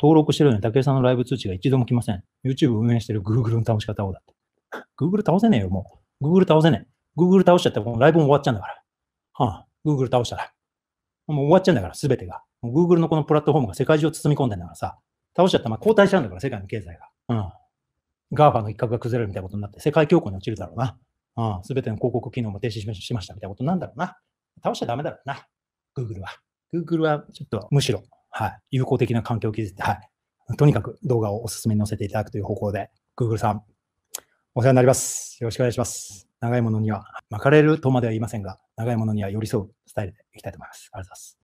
登録してるのに武井さんのライブ通知が一度も来ません。YouTube 運営してる Google の倒し方をだって。Google 倒せねえよ、もう。Google 倒せねえ。Google 倒しちゃったらもライブも終わっちゃうんだから。はあ、Google 倒したら。もう終わっちゃうんだから、すべてが。Google のこのプラットフォームが世界中を包み込んでんだからさ。倒しちゃったらまあ後退しちゃうんだから、世界の経済が。うん。GAFA の一角が崩れるみたいなことになって、世界恐慌に落ちるだろうな。うん。すべての広告機能も停止しましたみたいなことなんだろうな。倒しちゃダメだろうな。Google は。Google はちょっとむしろはい、有効的な環境を築いて、はい、とにかく動画をお勧めに載せていただくという方向で、Google さん、お世話になります。よろしくお願いします。長いものには、巻かれるとまでは言いませんが、長いものには寄り添うスタイルでいきたいと思います。ありがとうございます。